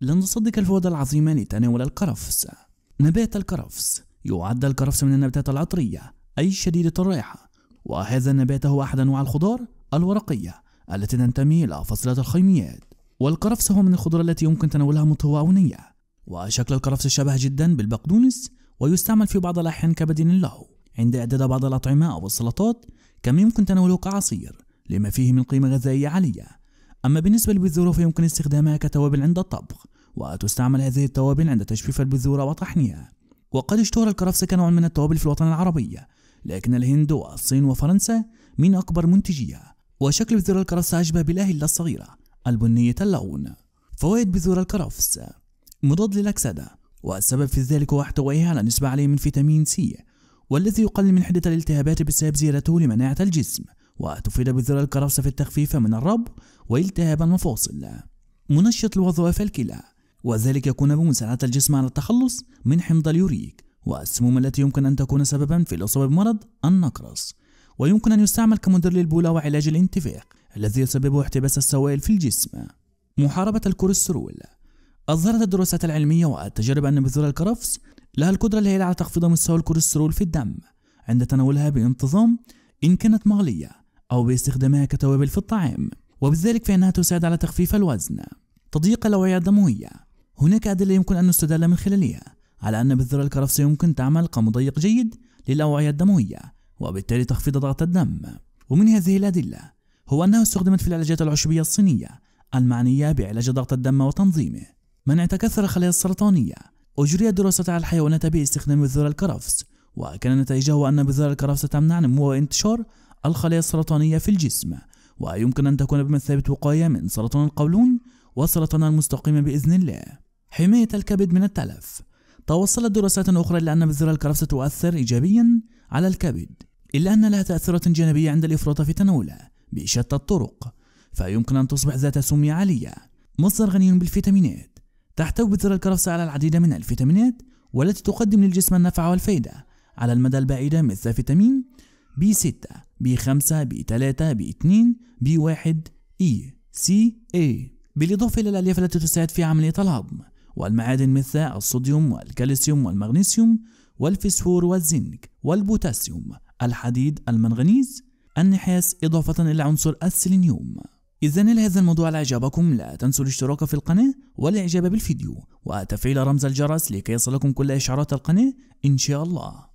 لن تصدق الفوضى العظيمة لتناول القرفس نبات القرفس يعد القرفس من النباتات العطرية أي شديدة الرائحة وهذا النبات هو أحد أنواع الخضار الورقية التي تنتمي إلى فصيلة الخيميات والقرفس هو من الخضار التي يمكن تناولها متواونية وشكل القرفس شبه جدا بالبقدونس ويستعمل في بعض الأحيان كبديل له عند إعداد بعض الأطعمة أو السلطات كما يمكن تناوله كعصير لما فيه من قيمة غذائية عالية أما بالنسبة للبذور فيمكن استخدامها كتوابل عند الطبخ وتستعمل هذه التوابل عند تجفيف البذور وطحنها وقد اشتهر الكرفس كنوع من التوابل في الوطن العربي لكن الهند والصين وفرنسا من أكبر منتجيها وشكل بذور الكرفس أشبه بالأهلة الصغيرة البنية اللون فوائد بذور الكرفس مضاد للأكسدة والسبب في ذلك هو احتوائها على نسبة عالية من فيتامين سي والذي يقلل من حدة الالتهابات بسبب زيادته لمناعة الجسم وتفيد بذور الكرفس في التخفيف من الرب والتهاب المفاصل منشط الوظائف الكلى وذلك يكون بمساعدة الجسم على التخلص من حمض اليوريك والسموم التي يمكن أن تكون سببا في الإصابة بمرض النقرس ويمكن أن يستعمل كمدر للبولة وعلاج الانتفاخ الذي يسببه احتباس السوائل في الجسم محاربة الكوليسترول أظهرت الدراسات العلمية والتجارب أن بذور الكرفس لها القدرة الهائلة على تخفيض مستوى الكوليسترول في الدم عند تناولها بانتظام إن كانت مغلية أو باستخدامها كتوابل في الطعام وبذلك فإنها تساعد على تخفيف الوزن تضييق الأوعية الدموية هناك أدلة يمكن أن نستدل من خلالها على أن بذرة الكرفس يمكن تعمل كمضيق جيد للأوعية الدموية وبالتالي تخفيض ضغط الدم ومن هذه الأدلة هو أنها استخدمت في العلاجات العشبية الصينية المعنية بعلاج ضغط الدم وتنظيمه منع تكثر الخلايا السرطانية أجريت دراسات على الحيوانات باستخدام بذور الكرفس وكان نتائجه أن بذور الكرفس تمنع نمو وانتشار الخلايا السرطانية في الجسم ويمكن أن تكون بمثابة وقاية من سرطان القولون وسرطان المستقيم بإذن الله حماية الكبد من التلف توصلت دراسات أخرى إلى أن بذرة الكرفسة تؤثر إيجابيا على الكبد إلا أن لها تأثيرات جانبية عند الإفراط في تناوله بشتى الطرق فيمكن أن تصبح ذات سمية عالية مصدر غني بالفيتامينات تحتوي بذرة الكرفسة على العديد من الفيتامينات والتي تقدم للجسم النفع والفائدة على المدى البعيد مثل فيتامين B6 B5 B3 B2 B1 E C A بالإضافة إلى الألياف التي تساعد في عملية الهضم والمعادن مثل الصوديوم والكالسيوم والمغنيسيوم والفسفور والزنك والبوتاسيوم الحديد المنغنيز النحاس إضافة إلى عنصر السيلينيوم إذا نال هذا الموضوع إعجابكم لا تنسوا الاشتراك في القناة والإعجاب بالفيديو وتفعيل رمز الجرس لكي يصلكم كل إشعارات القناة إن شاء الله